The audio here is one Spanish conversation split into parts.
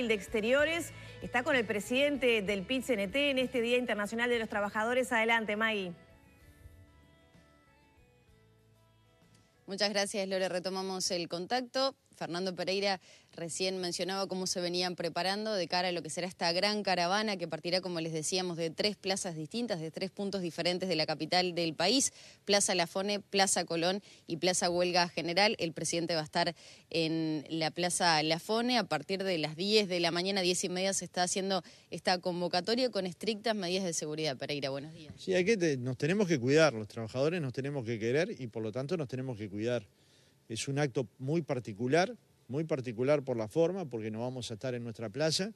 de Exteriores está con el presidente del PIT-CNT en este Día Internacional de los Trabajadores. Adelante, Maggie. Muchas gracias, Lore. Retomamos el contacto. Fernando Pereira recién mencionaba cómo se venían preparando de cara a lo que será esta gran caravana que partirá, como les decíamos, de tres plazas distintas, de tres puntos diferentes de la capital del país, Plaza Lafone, Plaza Colón y Plaza Huelga General. El presidente va a estar en la Plaza Lafone a partir de las 10 de la mañana, 10 y media, se está haciendo esta convocatoria con estrictas medidas de seguridad. Pereira, buenos días. Sí, hay que nos tenemos que cuidar, los trabajadores nos tenemos que querer y por lo tanto nos tenemos que cuidar. Es un acto muy particular, muy particular por la forma, porque no vamos a estar en nuestra plaza,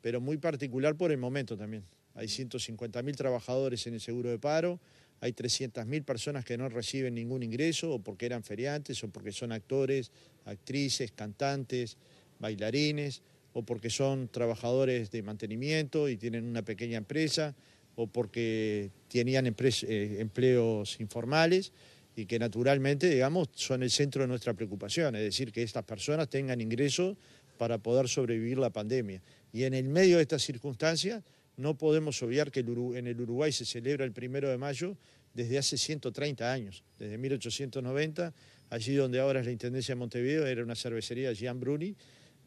pero muy particular por el momento también. Hay 150.000 trabajadores en el seguro de paro, hay 300.000 personas que no reciben ningún ingreso, o porque eran feriantes, o porque son actores, actrices, cantantes, bailarines, o porque son trabajadores de mantenimiento y tienen una pequeña empresa, o porque tenían eh, empleos informales y que naturalmente, digamos, son el centro de nuestra preocupación, es decir, que estas personas tengan ingresos para poder sobrevivir la pandemia. Y en el medio de estas circunstancias, no podemos obviar que en el Uruguay se celebra el primero de mayo desde hace 130 años, desde 1890, allí donde ahora es la Intendencia de Montevideo, era una cervecería Jean Bruni,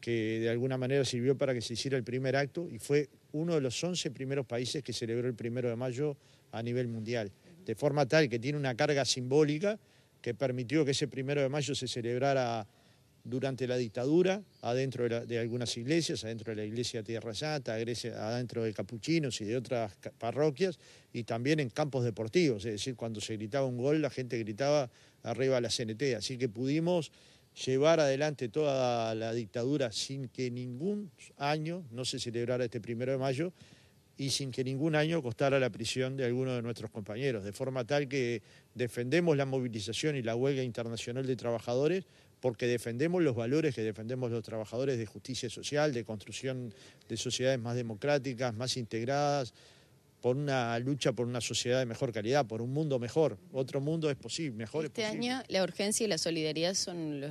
que de alguna manera sirvió para que se hiciera el primer acto y fue uno de los 11 primeros países que celebró el primero de mayo a nivel mundial de forma tal que tiene una carga simbólica que permitió que ese primero de mayo se celebrara durante la dictadura, adentro de, algunas iglesias, adentro de la iglesia Tierra Santa, adentro de capuchinos y de otras parroquias, y también en campos deportivos, es decir, cuando se gritaba un gol, la gente gritaba arriba a la CNT, así que pudimos llevar adelante toda la dictadura sin que ningún año no se celebrara este primero de mayo, y sin que ningún año costara la prisión de alguno de nuestros compañeros, de forma tal que defendemos la movilización y la huelga internacional de trabajadores porque defendemos los valores que defendemos los trabajadores de justicia social, de construcción de sociedades más democráticas, más integradas, por una lucha por una sociedad de mejor calidad, por un mundo mejor. Otro mundo es este posible, mejor este es posible. Este año la urgencia y la solidaridad son los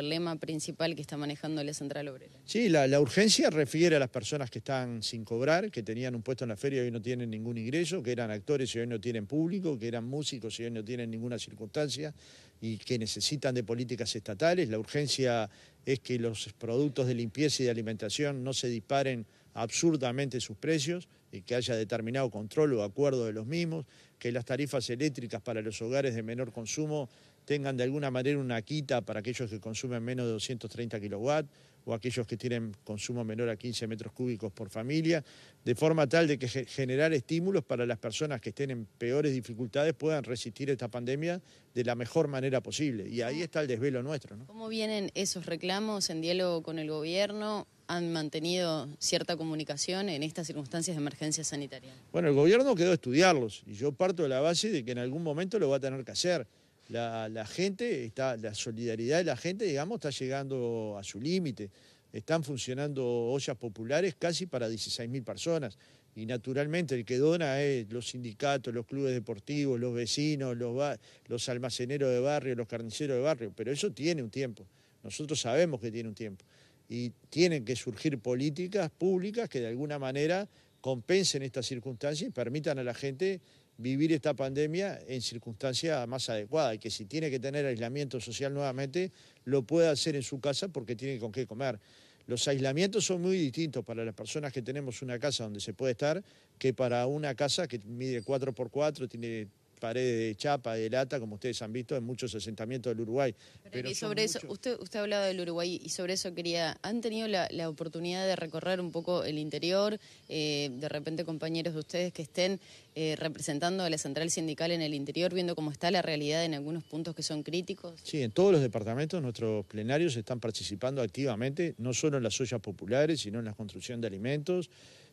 el lema principal que está manejando la central obrera. Sí, la, la, urgencia refiere a las personas que están sin cobrar, que tenían un puesto en la feria y hoy no tienen ningún ingreso, que eran actores y hoy no tienen público, que eran músicos y hoy no tienen ninguna circunstancia y que necesitan de políticas estatales. La urgencia es que los productos de limpieza y de alimentación no se disparen absurdamente sus precios y que haya determinado control o acuerdo de los mismos, que las tarifas eléctricas para los hogares de menor consumo tengan de alguna manera una quita para aquellos que consumen menos de 230 kilowatts o aquellos que tienen consumo menor a 15 metros cúbicos por familia, de forma tal de que generar estímulos para las personas que estén en peores dificultades puedan resistir esta pandemia de la mejor manera posible. Y ahí ah. está el desvelo nuestro. ¿Cómo vienen esos reclamos en diálogo con el gobierno? han mantenido cierta comunicación en estas circunstancias de emergencia sanitaria? Bueno, el gobierno quedó a estudiarlos y yo parto de la base de que en algún momento lo va a tener que hacer. La, gente, está, la solidaridad de la gente, digamos, está llegando a su límite. Están funcionando ollas populares casi para 16.000 personas. Y naturalmente el que dona es los sindicatos, los clubes deportivos, los vecinos, los, los almaceneros de barrio, los carniceros de barrio. Pero eso tiene un tiempo. Nosotros sabemos que tiene un tiempo y tienen que surgir políticas públicas que de alguna manera compensen estas circunstancias y permitan a la gente vivir esta pandemia en circunstancias más adecuadas y que si tiene que tener aislamiento social nuevamente, lo pueda hacer en su casa porque tiene con qué comer. Los aislamientos son muy distintos para las personas que tenemos una casa donde se puede estar que para una casa que mide 4x4, tiene paredes de chapa, de lata, como ustedes han visto en muchos asentamientos del Uruguay. sobre eso, usted, usted ha hablado del Uruguay y sobre eso quería, ¿han tenido la, oportunidad de recorrer un poco el interior? Eh, de repente compañeros de ustedes que estén eh, representando a la central sindical en el interior, viendo cómo está la realidad en algunos puntos que son críticos. Sí, en todos los departamentos nuestros plenarios están participando activamente, no solo en las ollas populares, sino en la construcción de alimentos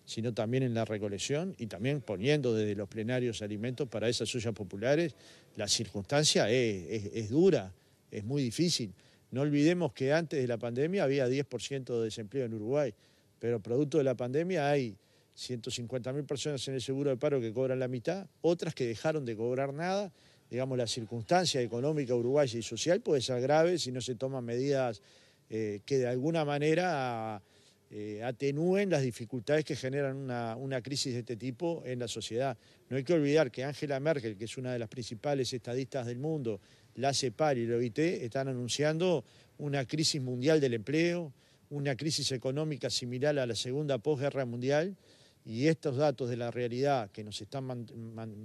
sino también en la recolección y también poniendo desde los plenarios alimentos para esas suyas populares. La circunstancia es, dura, es muy difícil. No olvidemos que antes de la pandemia había 10% de desempleo en Uruguay, pero producto de la pandemia hay 150.000 personas en el seguro de paro que cobran la mitad, otras que dejaron de cobrar nada. Digamos, la circunstancia económica uruguaya y social puede ser grave si no se toman medidas eh, que de alguna manera... Eh, atenúen las dificultades que generan una, crisis de este tipo en la sociedad. No hay que olvidar que Angela Merkel, que es una de las principales estadistas del mundo, la CEPAR y la OIT están anunciando una crisis mundial del empleo, una crisis económica similar a la segunda posguerra mundial. Y estos datos de la realidad que nos están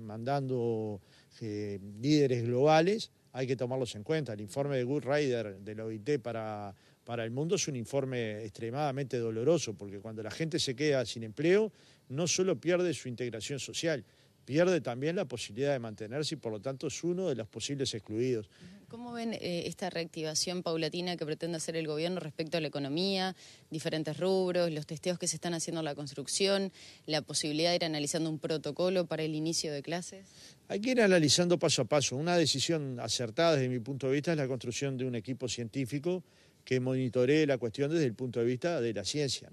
mandando eh, líderes globales, hay que tomarlos en cuenta. El informe de Good Rider de la OIT para para el mundo es un informe extremadamente doloroso, porque cuando la gente se queda sin empleo, no solo pierde su integración social, pierde también la posibilidad de mantenerse y por lo tanto es uno de los posibles excluidos. ¿Cómo ven eh, esta reactivación paulatina que pretende hacer el gobierno respecto a la economía, diferentes rubros, los testeos que se están haciendo en la construcción, la posibilidad de ir analizando un protocolo para el inicio de clases? Hay que ir analizando paso a paso. Una decisión acertada desde mi punto de vista es la construcción de un equipo científico que monitoree la cuestión desde el punto de vista de la ciencia.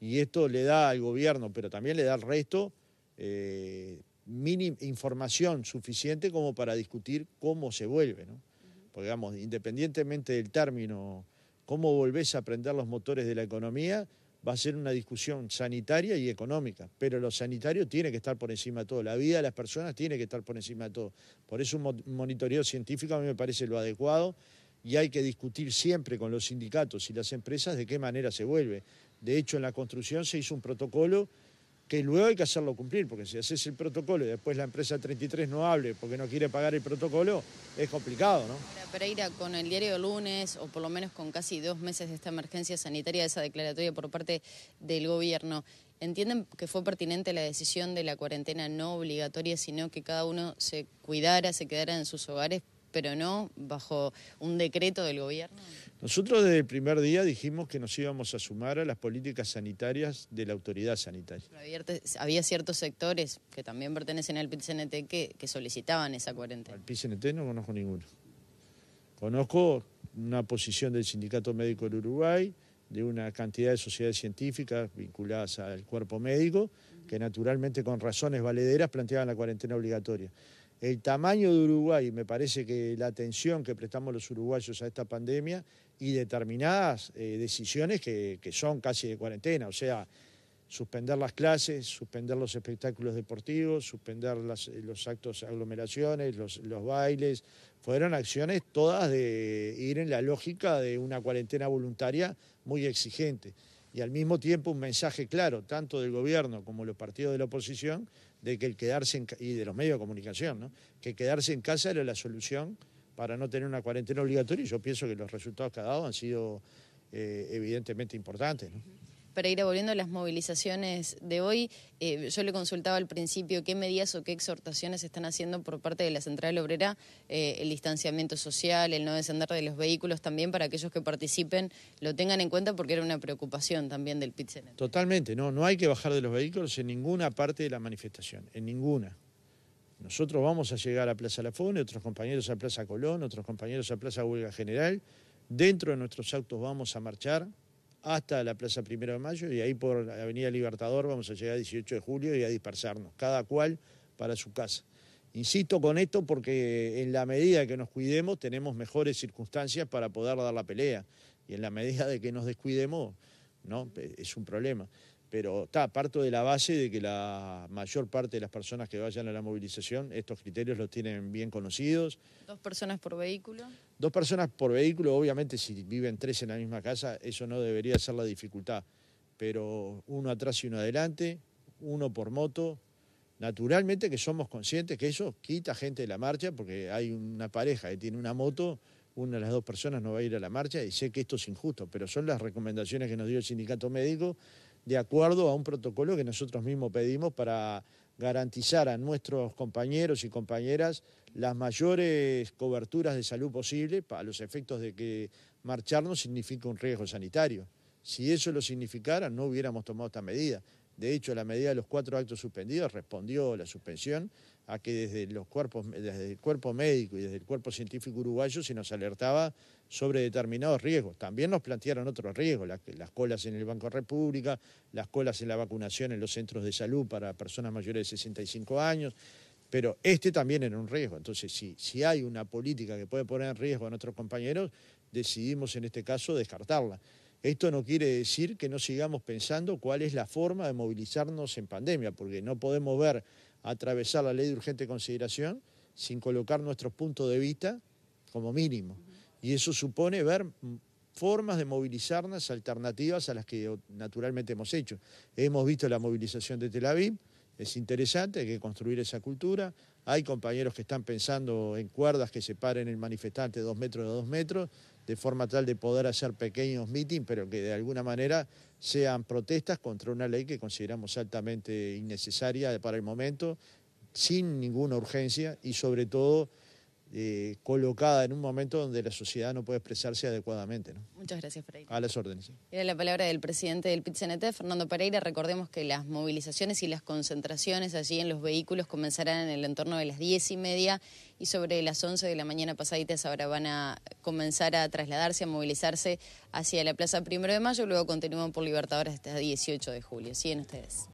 Y esto le da al gobierno, pero también le da al resto, eh, información suficiente como para discutir cómo se vuelve. ¿no? Porque, digamos, independientemente del término, cómo volvés a aprender los motores de la economía, va a ser una discusión sanitaria y económica, pero lo sanitario tiene que estar por encima de todo, la vida de las personas tiene que estar por encima de todo. Por eso un monitoreo científico a mí me parece lo adecuado y hay que discutir siempre con los sindicatos y las empresas de qué manera se vuelve. De hecho, en la construcción se hizo un protocolo que luego hay que hacerlo cumplir, porque si haces el protocolo y después la empresa 33 no hable porque no quiere pagar el protocolo, es complicado, ¿no? Ahora, Pereira, con el diario lunes, o por lo menos con casi dos meses de esta emergencia sanitaria, esa declaratoria por parte del gobierno, ¿entienden que fue pertinente la decisión de la cuarentena no obligatoria, sino que cada uno se cuidara, se quedara en sus hogares pero no bajo un decreto del gobierno? Nosotros desde el primer día dijimos que nos íbamos a sumar a las políticas sanitarias de la autoridad sanitaria. había, ciertos sectores que también pertenecen al PICNT que, que solicitaban esa cuarentena. Al PICNT no conozco ninguno. Conozco una posición del Sindicato Médico del Uruguay, de una cantidad de sociedades científicas vinculadas al cuerpo médico, que naturalmente con razones valederas planteaban la cuarentena obligatoria el tamaño de Uruguay, me parece que la atención que prestamos los uruguayos a esta pandemia y determinadas eh, decisiones que, son casi de cuarentena, o sea, suspender las clases, suspender los espectáculos deportivos, suspender eh, los actos aglomeraciones, los bailes, fueron acciones todas de ir en la lógica de una cuarentena voluntaria muy exigente y al mismo tiempo un mensaje claro, tanto del gobierno como los partidos de la oposición, de que el quedarse y de los medios de comunicación, que quedarse en casa era la solución para no tener una cuarentena obligatoria. Y yo pienso que los resultados que ha dado han sido eh, evidentemente importantes ir volviendo a las movilizaciones de hoy, eh, yo le consultaba al principio qué medidas o qué exhortaciones están haciendo por parte de la Central Obrera, eh, el distanciamiento social, el no descender de los vehículos también para aquellos que participen lo tengan en cuenta porque era una preocupación también del pit Totalmente, no, no hay que bajar de los vehículos en ninguna parte de la manifestación, en ninguna. Nosotros vamos a llegar a Plaza La otros compañeros a Plaza Colón, otros compañeros a Plaza Huelga General. Dentro de nuestros autos vamos a marchar, hasta la Plaza Primero de Mayo y ahí por la Avenida Libertador vamos a llegar a 18 de julio y a dispersarnos, cada cual para su casa. Insisto con esto porque en la medida que nos cuidemos tenemos mejores circunstancias para poder dar la pelea y en la medida de que nos descuidemos, no, es un problema. Pero está, parto de la base de que la mayor parte de las personas que vayan a la movilización, estos criterios los tienen bien conocidos. Dos personas por vehículo. Dos personas por vehículo, obviamente si viven tres en la misma casa, eso no debería ser la dificultad, pero uno atrás y uno adelante, uno por moto, naturalmente que somos conscientes que eso quita gente de la marcha, porque hay una pareja que tiene una moto, una de las dos personas no va a ir a la marcha y sé que esto es injusto, pero son las recomendaciones que nos dio el sindicato médico de acuerdo a un protocolo que nosotros mismos pedimos para garantizar a nuestros compañeros y compañeras las mayores coberturas de salud posible para los efectos de que marcharnos significa un riesgo sanitario. Si eso lo significara, no hubiéramos tomado esta medida. De hecho, la medida de los cuatro actos suspendidos respondió la suspensión a que desde, los cuerpos, desde el cuerpo médico y desde el cuerpo científico uruguayo se nos alertaba sobre determinados riesgos. También nos plantearon otros riesgos, las, colas en el Banco República, las colas en la vacunación en los centros de salud para personas mayores de 65 años, pero este también era un riesgo. Entonces, si, si hay una política que puede poner en riesgo a nuestros compañeros, decidimos en este caso descartarla. Esto no quiere decir que no sigamos pensando cuál es la forma de movilizarnos en pandemia, porque no podemos ver atravesar la ley de urgente consideración sin colocar nuestros puntos de vista como mínimo. Y eso supone ver formas de movilizarnos alternativas a las que naturalmente hemos hecho. Hemos visto la movilización de Tel Aviv, es interesante, hay que construir esa cultura. Hay compañeros que están pensando en cuerdas que separen el manifestante dos metros de dos metros, de forma tal de poder hacer pequeños mítines, pero que de alguna manera sean protestas contra una ley que consideramos altamente innecesaria para el momento, sin ninguna urgencia y sobre todo eh, colocada en un momento donde la sociedad no puede expresarse adecuadamente. ¿no? Muchas gracias, Freire. A las órdenes. Era la palabra del presidente del pit Fernando Pereira. Recordemos que las movilizaciones y las concentraciones allí en los vehículos comenzarán en el entorno de las diez y media y sobre las 11 de la mañana pasaditas ahora van a comenzar a trasladarse, a movilizarse hacia la Plaza Primero de Mayo, luego continúan por Libertadores hasta 18 de julio. Siguen ustedes.